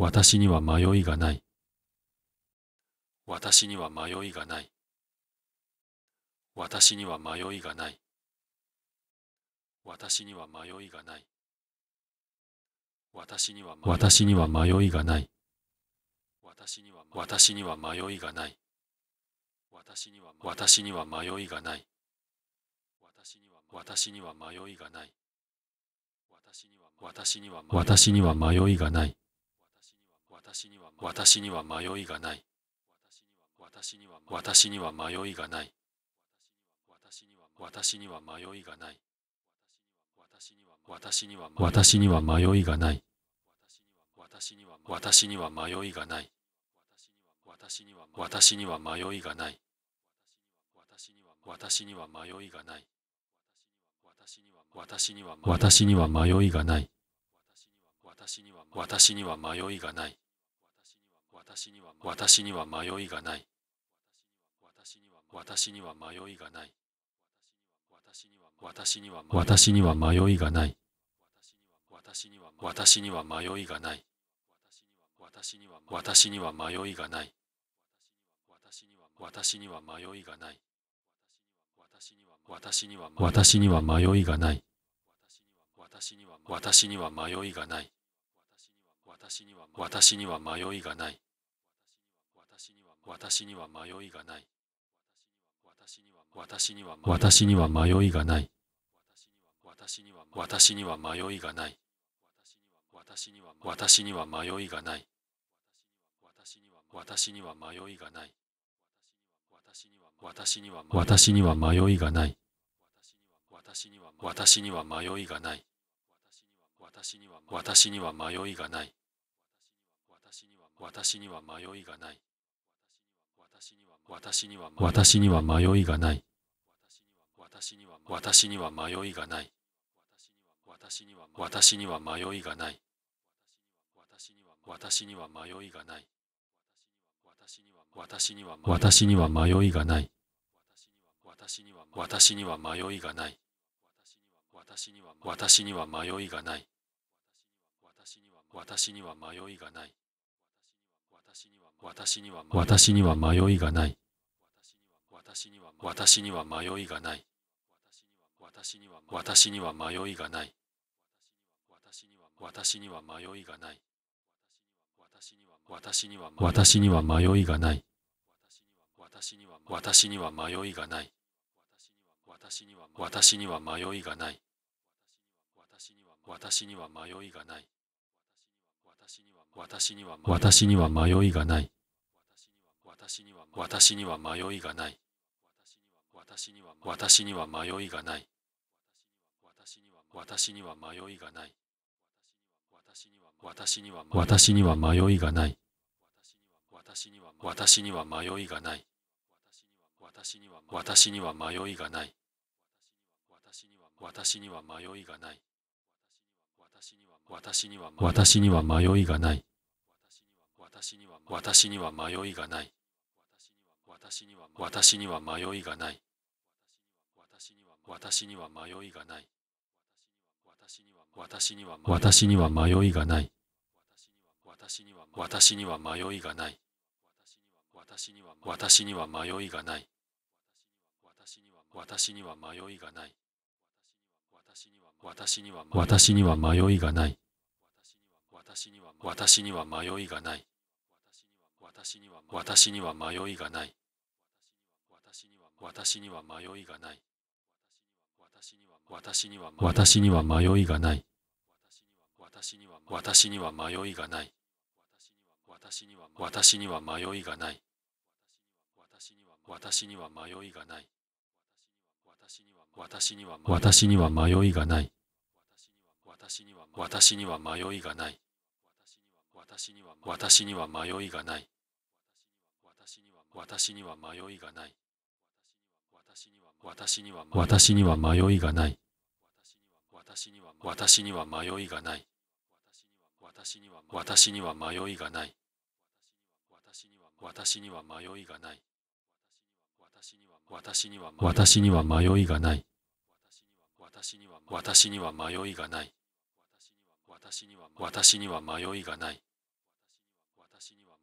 私には迷いがない。私には迷いがない。私には迷いがない。私には迷いがない。私には迷いがない。私には迷いい。がな私には迷いがない。私には迷いい。がな私には迷いがない。私には迷いがない。私には迷迷いい。いい。ががなな私には私には迷いがない。私には迷いがない私には迷いがない私には迷いがない私には私には迷いがない私には迷いがない私には迷いがない私には迷いがない私には迷いがない私には迷いがない私には迷いがない私には迷いがない私には迷いがない私には迷いがない私には迷いがない私には迷いがない私には私には迷いがない私には迷いがない私には迷いがない私には迷いがない。私には私には迷いがない。私には私には迷いがない。私には私には迷いがない。私には迷いがない。私には私には迷いがない。私には私には迷いがない。私には迷いがない。私には迷いがない。私には私には迷いがない私には迷いがない私には迷いがない私には迷いがない私には迷いがない私には迷いがない私には迷いがない私には迷いがない私には迷いがない。私には迷いがない。私には迷いがない。私には迷いがない。私には迷いがない。私には迷いがない。私には迷いがない。私には迷いがない。私には私には迷いがない私には迷いがない私には迷いがない私には迷いがない私には私には迷いがない私には迷いがない私には迷いがない私には迷いがない私には私には迷いがない私には私には迷いがない私には私には迷いがない私には迷いがない私には私には私には迷いがない私には私には迷いがない私には迷いがない私には迷いがない私には私には迷いがない私には迷いがない私には迷いがない私には迷いがない私には私には迷いがない私には迷いがない私には迷いがない私には迷いがない私には迷いがない私には迷いがない私には迷いがない私には迷いがない私には迷迷いい。いい。ががなな私には私には迷いがない私には迷いがない私には迷いがない私には迷いがない私には迷いがない私には迷いがない私には迷いがない私には迷いがない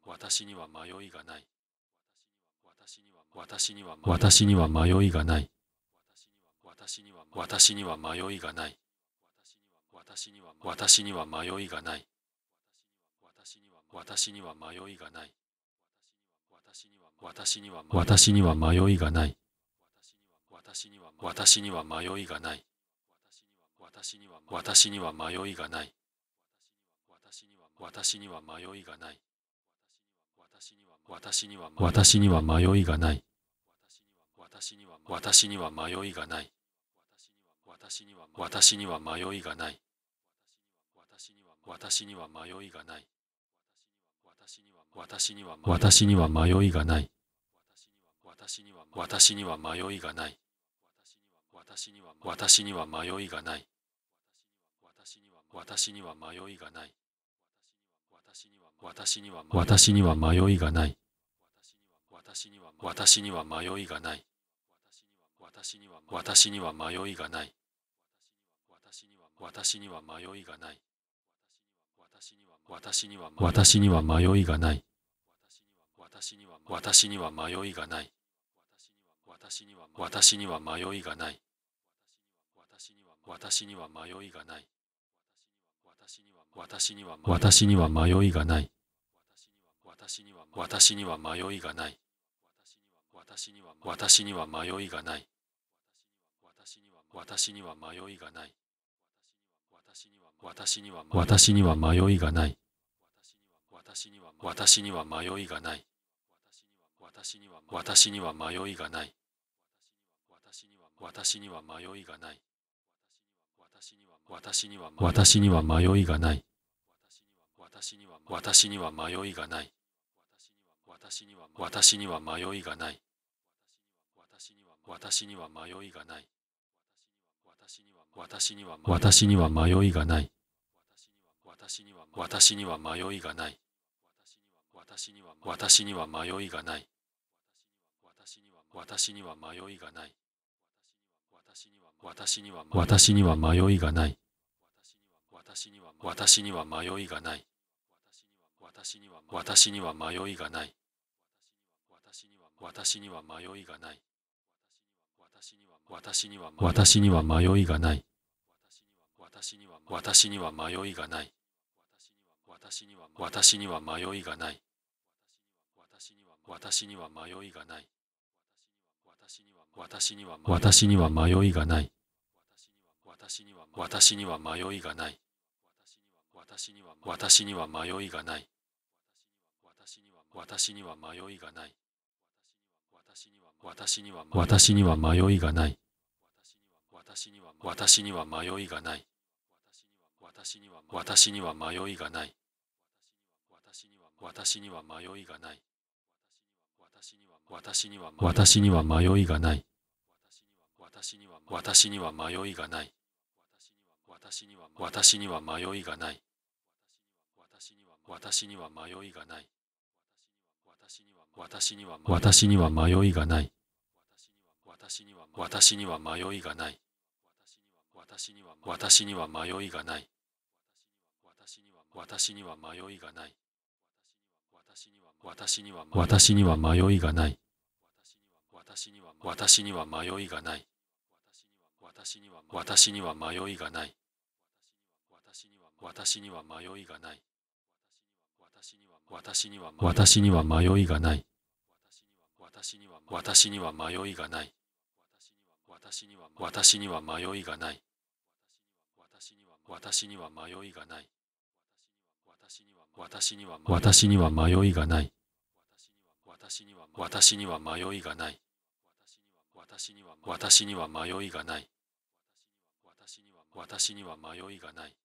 私には迷いがない私には迷いがない私には迷いがない私には迷いがない私私ににはは迷迷いい。いい。ががなな私には迷いがない。私には迷いがない。私には迷いがない。私には迷いがない。私には迷迷迷いい。いい。いい。がががななな私私ににはは私には迷いがない。私には迷いがない。私には迷いがない。私には迷いがない。私には迷いがない。私には迷いがない私には迷いがない私には迷いがない私には迷迷迷いいいいいいがががななな私私ににはは私には迷いがない私には迷いがない私には迷いがない私には迷いがない私には迷いがない私には迷いがない私には迷いがない私には迷いがない私には私には迷いがない私には迷いがない私には迷いがない私には迷いがない私には私には迷いがない私には迷いがない私には迷いがない私には迷いがない私には迷いがない私には迷いがない私には迷いがない私には迷いがない私には迷いがない私には迷いがない私には迷いがない私には迷いがない私には私には迷いがない私には私には迷いがない私には私には迷いがない私には迷いがない私には私には迷いがない私には迷いがない私には迷いがない私には迷いがない私には私には迷いがない私には私には迷いがない私には迷いがない私には迷いがない私には迷いがない私には迷いがない私には迷いがない私には迷いがない私には迷いがない。私には迷いがない。私には迷いがない。私には迷いがない。私には迷いがない。私には迷いがない。私には迷いがない。私には迷いがない。私には迷いがない。私には迷いがない。私には迷いがない。私には迷いがない。私には迷いがない。私には迷いがない。私には迷いがない。私には迷いがない。私には迷いがない私には迷いがない私には迷いがない私には迷いがない私には迷いがない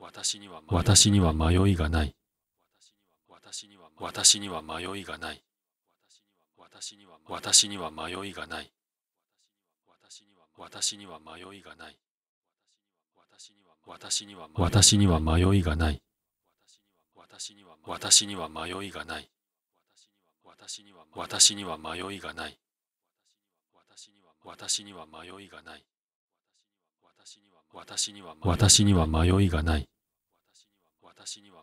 私には迷いがない私には迷いがない私には迷いがない私にはない私には迷いがない。私には迷いがない。私には迷いがない。私には迷いがない。私には迷いがない。私には迷いがない。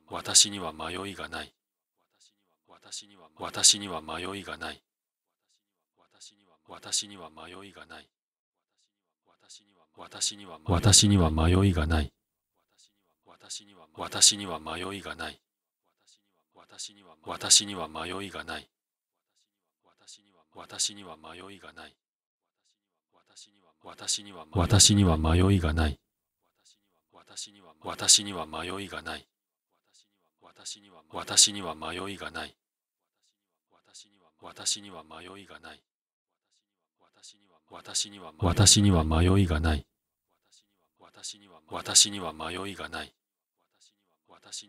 私には迷いがない。私には迷いがない。私私私にににははは迷迷迷いい。いい。いい。がががななな私には迷いがない私には迷いがない私には迷いがない私には迷いがない私にはない私には迷いがない私には迷いがない私には迷いがない私には迷いがない私には迷いがない私には迷いがない私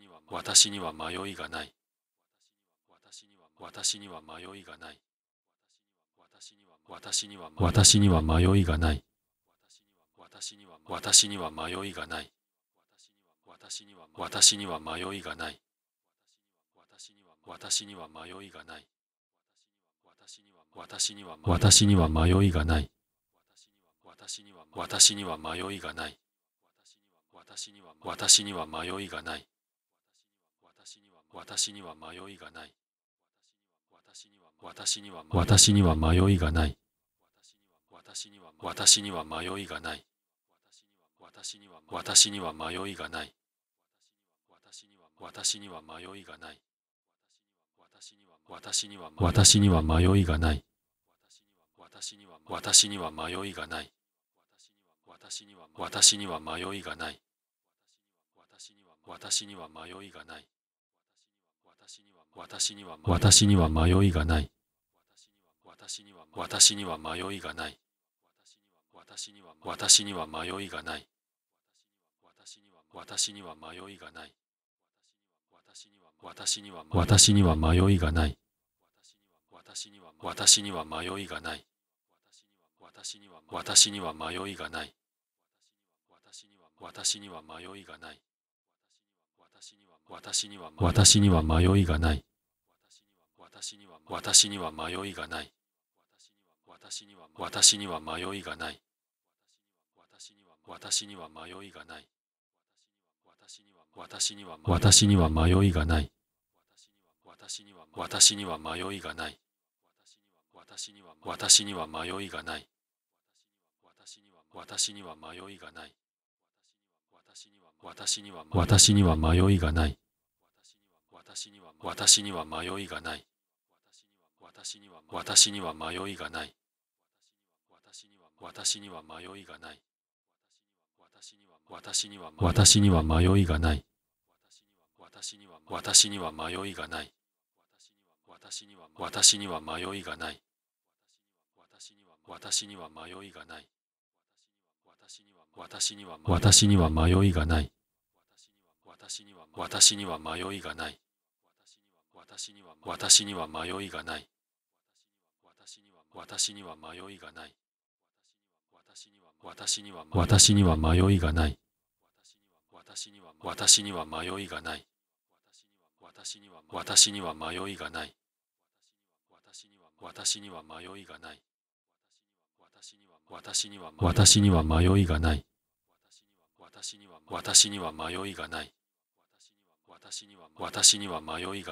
には迷いがない私には迷いがない私には迷いがない私には迷いがない私には迷いがない私には迷いがない私私私にににははは迷迷迷いい。いい。いい。がががななな私には迷いがない。私には迷いがない。私には迷いがない。私には迷いがない。私には迷いい。がな私には迷いがない。私には迷いがない。私には迷いがない。私には迷いがない。私には迷いがない。私私ににはは迷いい。がな私には迷いがない私には迷いがない私には迷いがない私には迷いがない私にはいい。がな私には迷いがない私には迷いがない私には迷いがない私には迷いがない私には迷いがない私には迷いがない私には迷いがない私には迷いがない私には迷いがない私には迷いがない私には迷いがない私には迷いがない私には私には迷いがない。私には迷いがない。私には迷いがない。私には迷いがない。私には迷いがない。私には迷いがない。私には迷いがない。私には迷いがない。私私私にににははは迷迷迷いい。いい。いい。がががななな私には迷いがない私には迷いがない私には迷いがない私には迷いがない私にはいい。がな私には迷いがない私には迷いがない私には迷いがない私には迷いがない私には私には迷いがない私には迷いがない私には迷いがない私には迷いがない私には迷いがない私には迷いがない私には迷いがない私には迷い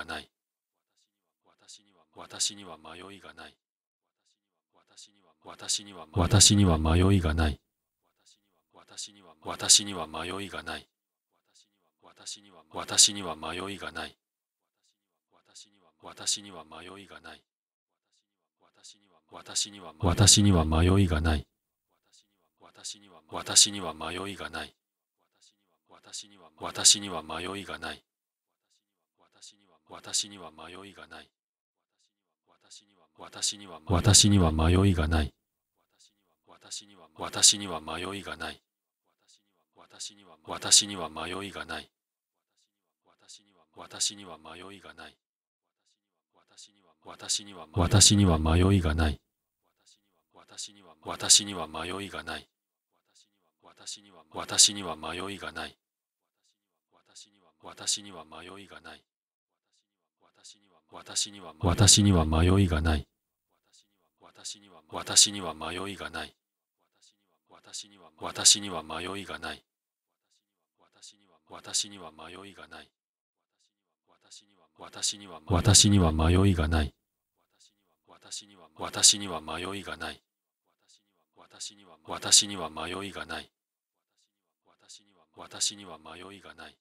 がない私には迷いがない。私には迷いがない。私には迷いがない。私には迷いがない。私には迷いがない。私には迷いがない。私には迷いがない。私には迷いがない。私には迷いがない私には迷いがない私には迷いがない私には迷いがない私には迷いがない私には迷いがない私には迷いがない私には迷いがない私にはない私には迷いがない。私には迷いがない。私には迷いがない。私には迷いがない。私には迷いがない。私には迷いがない。私には迷いがない。私には迷いがない。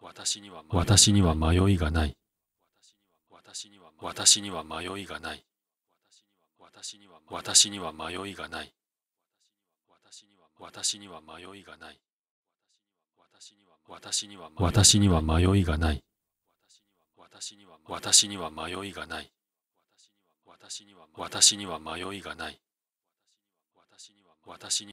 私には私には迷いがない私には私には迷いがない私には私には迷いがない私には迷いがない私には私には迷いがない私には迷いがない私には迷いがない私には迷いがない私には